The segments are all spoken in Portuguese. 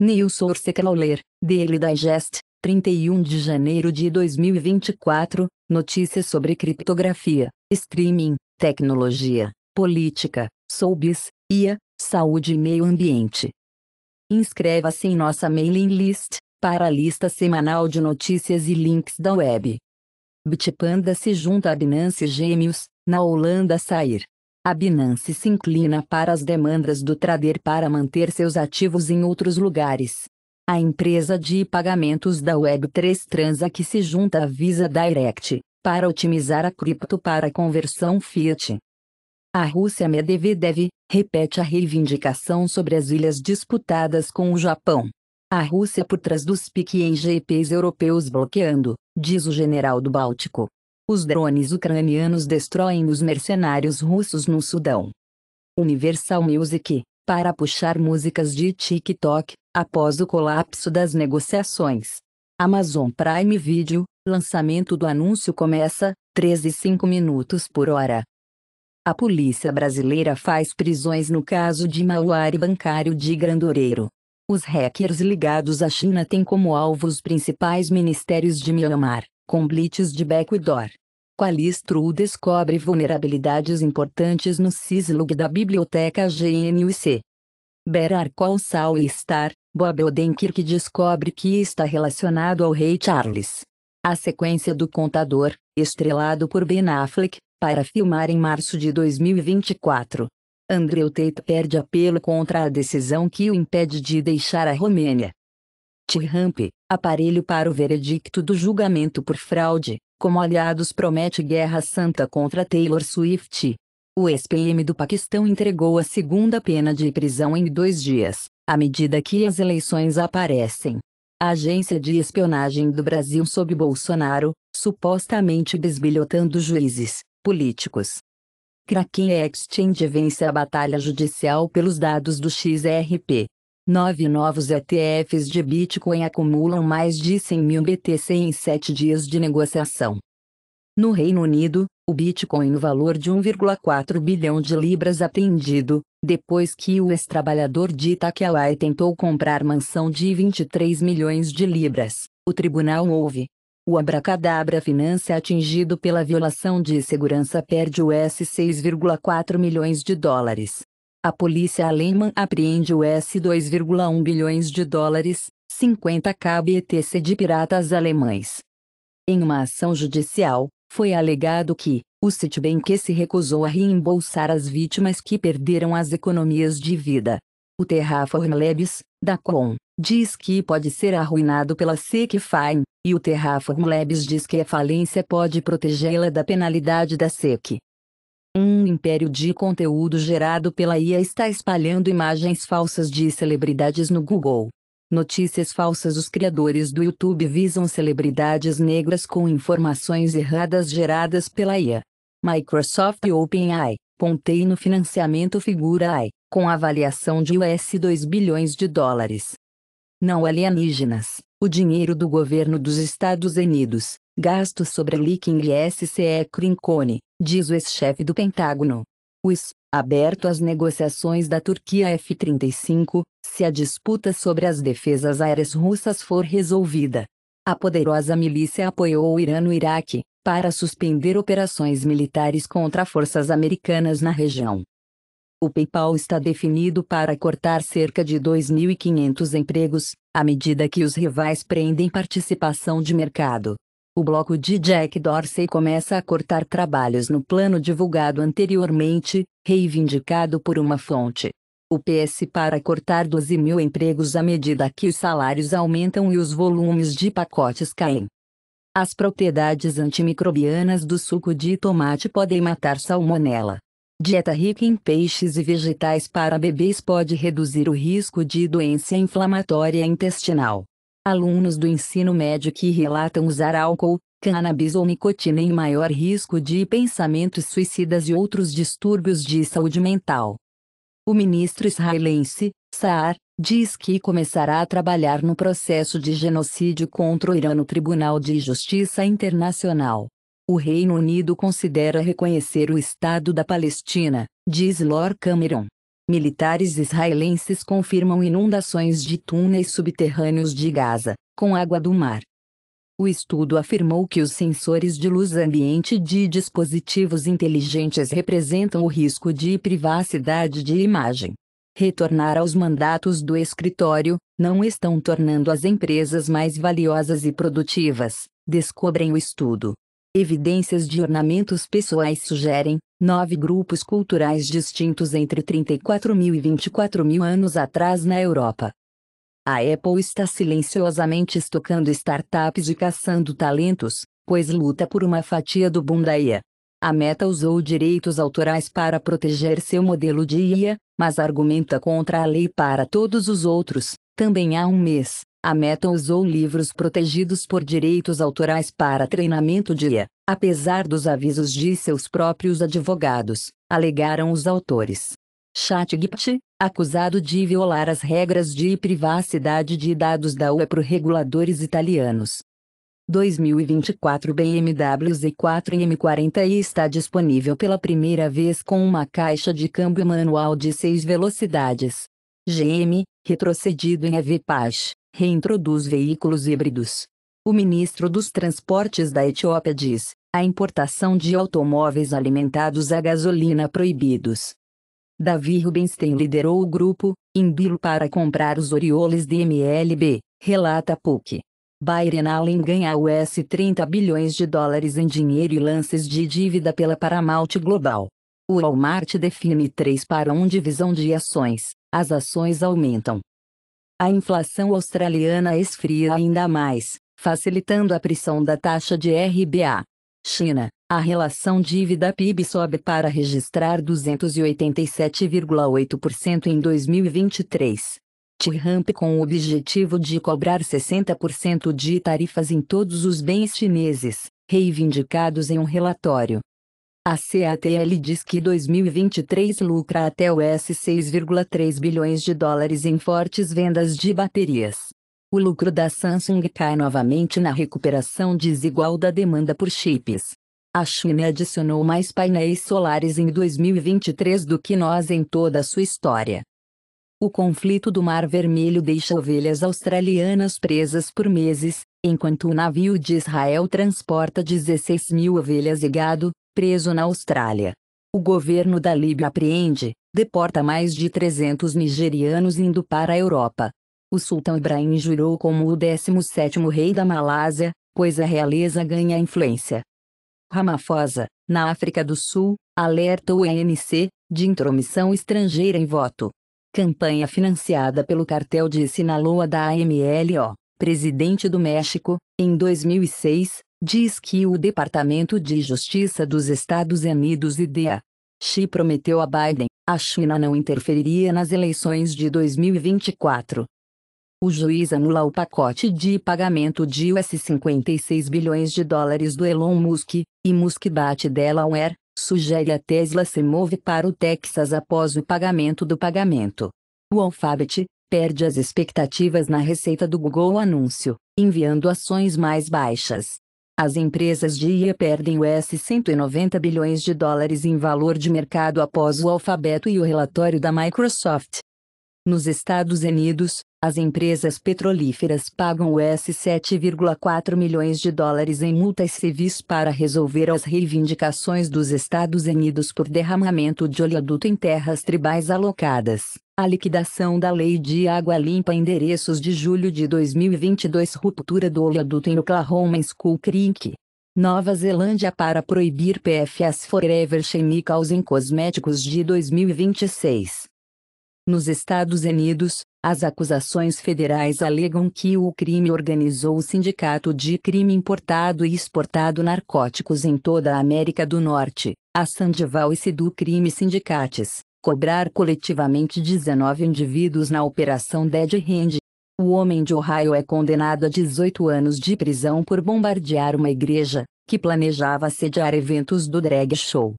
New Source Daily Digest, 31 de janeiro de 2024, notícias sobre criptografia, streaming, tecnologia, política, soubis, IA, saúde e meio ambiente. Inscreva-se em nossa mailing list, para a lista semanal de notícias e links da web. Bitpanda se junta a Binance Gêmeos, na Holanda sair a Binance se inclina para as demandas do trader para manter seus ativos em outros lugares. A empresa de pagamentos da Web3 transa que se junta à Visa Direct, para otimizar a cripto para a conversão Fiat. A Rússia Medvedev repete a reivindicação sobre as ilhas disputadas com o Japão. A Rússia por trás dos PIC em GPs europeus bloqueando, diz o general do Báltico. Os drones ucranianos destroem os mercenários russos no Sudão. Universal Music, para puxar músicas de TikTok, após o colapso das negociações. Amazon Prime Video, lançamento do anúncio começa, 13 5 minutos por hora. A polícia brasileira faz prisões no caso de malware bancário de Grandoreiro. Os hackers ligados à China têm como alvos principais ministérios de Myanmar, com blitz de backdoor. Qualistru descobre vulnerabilidades importantes no syslog da biblioteca GNUC. Berar e Star, Bob Odenkirk descobre que está relacionado ao rei Charles. A sequência do Contador, estrelado por Ben Affleck, para filmar em março de 2024. Andrew Tate perde apelo contra a decisão que o impede de deixar a Romênia. T-Ramp, aparelho para o veredicto do julgamento por fraude, como aliados promete guerra santa contra Taylor Swift. O ex-PM do Paquistão entregou a segunda pena de prisão em dois dias, à medida que as eleições aparecem. A agência de espionagem do Brasil sob Bolsonaro, supostamente desbilhotando juízes, políticos. Kraken Exchange vence a batalha judicial pelos dados do XRP. Nove novos ETFs de Bitcoin acumulam mais de 100 mil BTC em sete dias de negociação. No Reino Unido, o Bitcoin no valor de 1,4 bilhão de libras atendido, depois que o ex-trabalhador de Itaquelai tentou comprar mansão de 23 milhões de libras, o tribunal ouve. O abracadabra finança atingido pela violação de segurança perde US 6,4 milhões de dólares. A polícia alemã apreende o S 2,1 bilhões de dólares, 50 kbtc de piratas alemães. Em uma ação judicial, foi alegado que, o Citibank se recusou a reembolsar as vítimas que perderam as economias de vida. O Terraform Labs, da Com, diz que pode ser arruinado pela SECFINE, e o Terraform Labs diz que a falência pode protegê-la da penalidade da SEC. Um império de conteúdo gerado pela IA está espalhando imagens falsas de celebridades no Google. Notícias falsas Os criadores do YouTube visam celebridades negras com informações erradas geradas pela IA. Microsoft e OpenAI, pontei no financiamento figura AI, com avaliação de US 2 bilhões de dólares não alienígenas, o dinheiro do governo dos Estados Unidos, gasto sobre a e SCE Crincone, diz o ex-chefe do Pentágono. Os, aberto às negociações da Turquia F-35, se a disputa sobre as defesas aéreas russas for resolvida. A poderosa milícia apoiou o Irã no Iraque, para suspender operações militares contra forças americanas na região. O PayPal está definido para cortar cerca de 2.500 empregos, à medida que os rivais prendem participação de mercado. O bloco de Jack Dorsey começa a cortar trabalhos no plano divulgado anteriormente, reivindicado por uma fonte. O PS para cortar 12 mil empregos à medida que os salários aumentam e os volumes de pacotes caem. As propriedades antimicrobianas do suco de tomate podem matar salmonela. Dieta rica em peixes e vegetais para bebês pode reduzir o risco de doença inflamatória intestinal. Alunos do ensino médio que relatam usar álcool, cannabis ou nicotina em maior risco de pensamentos suicidas e outros distúrbios de saúde mental. O ministro israelense, Saar, diz que começará a trabalhar no processo de genocídio contra o Irã no Tribunal de Justiça Internacional. O Reino Unido considera reconhecer o Estado da Palestina, diz Lord Cameron. Militares israelenses confirmam inundações de túneis subterrâneos de Gaza, com água do mar. O estudo afirmou que os sensores de luz ambiente de dispositivos inteligentes representam o risco de privacidade de imagem. Retornar aos mandatos do escritório não estão tornando as empresas mais valiosas e produtivas, descobrem o estudo. Evidências de ornamentos pessoais sugerem nove grupos culturais distintos entre 34 mil e 24 mil anos atrás na Europa. A Apple está silenciosamente estocando startups e caçando talentos, pois luta por uma fatia do boom da IA. A Meta usou direitos autorais para proteger seu modelo de IA, mas argumenta contra a lei para todos os outros, também há um mês, a Meta usou livros protegidos por direitos autorais para treinamento de IA, apesar dos avisos de seus próprios advogados, alegaram os autores. ChatGPT, acusado de violar as regras de privacidade de dados da UE para reguladores italianos. 2024 BMW Z4 M40 e está disponível pela primeira vez com uma caixa de câmbio manual de seis velocidades. GM, retrocedido em EVPASH reintroduz veículos híbridos. O ministro dos Transportes da Etiópia diz: a importação de automóveis alimentados a gasolina proibidos. Davi Rubenstein liderou o grupo, Imbilo para comprar os Orioles de MLB, relata PUC. Byron Allen ganha US 30 bilhões de dólares em dinheiro e lances de dívida pela Paramount Global. O Walmart define 3 para 1 divisão de ações, as ações aumentam a inflação australiana esfria ainda mais, facilitando a pressão da taxa de RBA. China, a relação dívida-PIB sobe para registrar 287,8% em 2023. t com o objetivo de cobrar 60% de tarifas em todos os bens chineses, reivindicados em um relatório. A CATL diz que 2023 lucra até US 6,3 bilhões de dólares em fortes vendas de baterias. O lucro da Samsung cai novamente na recuperação desigual da demanda por chips. A China adicionou mais painéis solares em 2023 do que nós em toda a sua história. O conflito do Mar Vermelho deixa ovelhas australianas presas por meses, enquanto o navio de Israel transporta 16 mil ovelhas e gado, preso na Austrália. O governo da Líbia apreende, deporta mais de 300 nigerianos indo para a Europa. O sultão Ibrahim jurou como o 17º rei da Malásia, pois a realeza ganha influência. Ramaphosa, na África do Sul, alerta o ANC de intromissão estrangeira em voto. Campanha financiada pelo cartel de Sinaloa da AMLO, presidente do México, em 2006, diz que o Departamento de Justiça dos Estados Unidos e DEA Xi prometeu a Biden, a China não interferiria nas eleições de 2024. O juiz anula o pacote de pagamento de US 56 bilhões de dólares do Elon Musk, e Musk bate Delaware, sugere a Tesla se move para o Texas após o pagamento do pagamento. O Alphabet perde as expectativas na receita do Google anúncio, enviando ações mais baixas. As empresas de IA perdem US 190 bilhões de dólares em valor de mercado após o alfabeto e o relatório da Microsoft. Nos Estados Unidos, as empresas petrolíferas pagam US 7,4 milhões de dólares em multas civis para resolver as reivindicações dos Estados Unidos por derramamento de oleoduto em terras tribais alocadas. A liquidação da Lei de Água Limpa Endereços de julho de 2022 Ruptura do oleoduto em Oklahoma School Creek. Nova Zelândia para proibir PFAS Forever Chemicals em cosméticos de 2026. Nos Estados Unidos, as acusações federais alegam que o crime organizou o sindicato de crime importado e exportado narcóticos em toda a América do Norte, a Sandival e Sidu Crime Sindicates cobrar coletivamente 19 indivíduos na Operação Dead Hand. O homem de Ohio é condenado a 18 anos de prisão por bombardear uma igreja, que planejava sediar eventos do drag show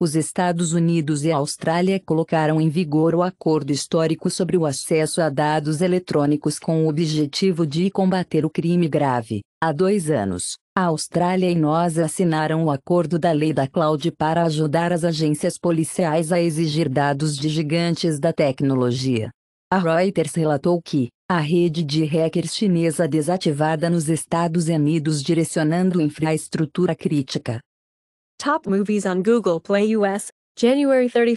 os Estados Unidos e a Austrália colocaram em vigor o acordo histórico sobre o acesso a dados eletrônicos com o objetivo de combater o crime grave. Há dois anos, a Austrália e nós assinaram o acordo da Lei da Cloud para ajudar as agências policiais a exigir dados de gigantes da tecnologia. A Reuters relatou que, a rede de hackers chinesa desativada nos Estados Unidos direcionando infraestrutura crítica, Top movies on Google Play US, January 31,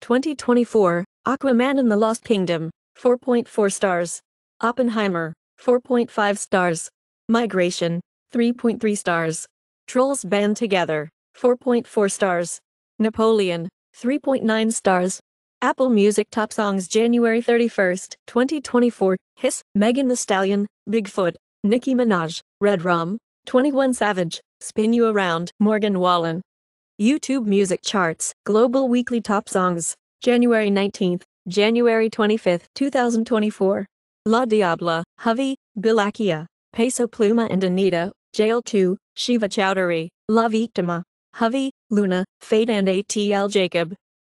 2024, Aquaman and the Lost Kingdom, 4.4 stars. Oppenheimer, 4.5 stars. Migration, 3.3 stars. Trolls Band Together, 4.4 stars. Napoleon, 3.9 stars. Apple Music Top Songs January 31, 2024, Hiss, Megan The Stallion, Bigfoot, Nicki Minaj, Red Rum, 21 Savage, Spin You Around, Morgan Wallen. YouTube Music Charts, Global Weekly Top Songs, January 19, January 25, 2024. La Diabla, Javi, Bilakia, Peso Pluma and Anita, Jail 2, Shiva Chowdhury, La Victima, Javi, Luna, Fade and ATL Jacob.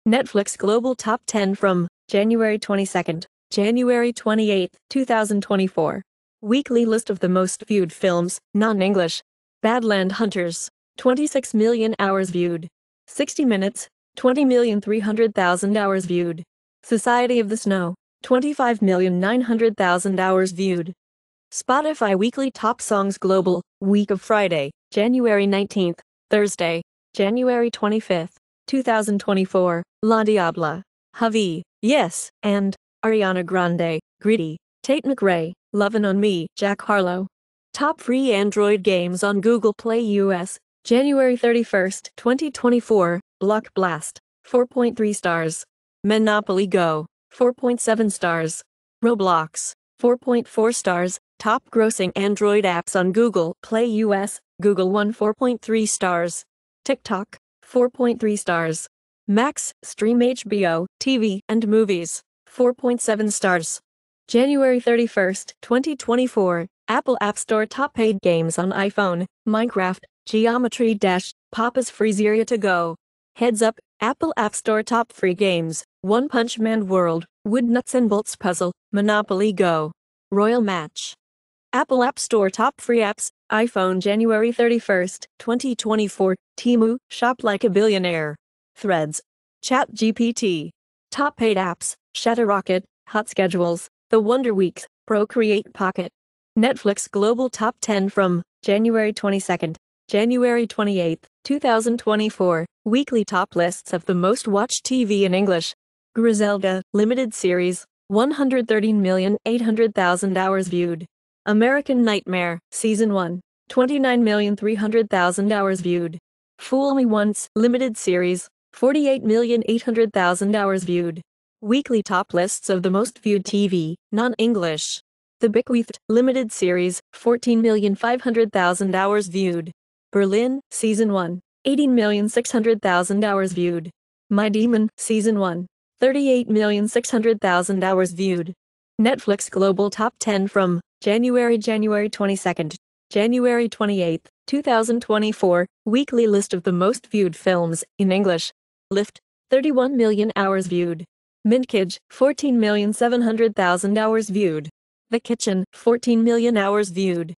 Netflix Global Top 10 from January 22, January 28, 2024. Weekly list of the most viewed films, non-English, Badland Hunters, 26 million hours viewed. 60 Minutes, 20,300,000 hours viewed. Society of the Snow, 25,900,000 hours viewed. Spotify Weekly Top Songs Global, week of Friday, January 19th, Thursday, January 25th, 2024, La Diabla, Javi, Yes, and Ariana Grande, Greedy, Tate McRae, Lovin' on Me, Jack Harlow, Top free Android games on Google Play US, January 31, 2024, Block Blast, 4.3 stars. Monopoly Go, 4.7 stars. Roblox, 4.4 stars. Top grossing Android apps on Google Play US, Google One 4.3 stars. TikTok, 4.3 stars. Max, Stream HBO, TV, and Movies, 4.7 stars. January 31, 2024, Apple App Store top paid games on iPhone, Minecraft, Geometry Dash, Papa's Freezeria to go. Heads up, Apple App Store top free games, One Punch Man World, Wood Nuts and Bolts Puzzle, Monopoly Go. Royal Match. Apple App Store top free apps, iPhone January 31st, 2024, Timu, Shop Like a Billionaire. Threads. Chat GPT. Top paid apps, Shatter Rocket, Hot Schedules, The Wonder Weeks, Procreate Pocket, Netflix Global Top 10 from January 22nd, January 28, 2024. Weekly top lists of the most watched TV in English. Griselda, limited series, 113,800,000 hours viewed. American Nightmare, season 1, 29,300,000 hours viewed. Fool Me Once, limited series, 48,800,000 hours viewed. Weekly top lists of the most viewed TV, non-English. The Bequeathed, Limited Series, 14,500,000 hours viewed. Berlin, Season 1, 18,600,000 hours viewed. My Demon, Season 1, 38,600,000 hours viewed. Netflix Global Top 10 from January January 22nd, January 28, 2024, weekly list of the most viewed films in English. Lift, 31 million hours viewed. Mintkage, 14,700,000 hours viewed. The Kitchen, 14 million hours viewed.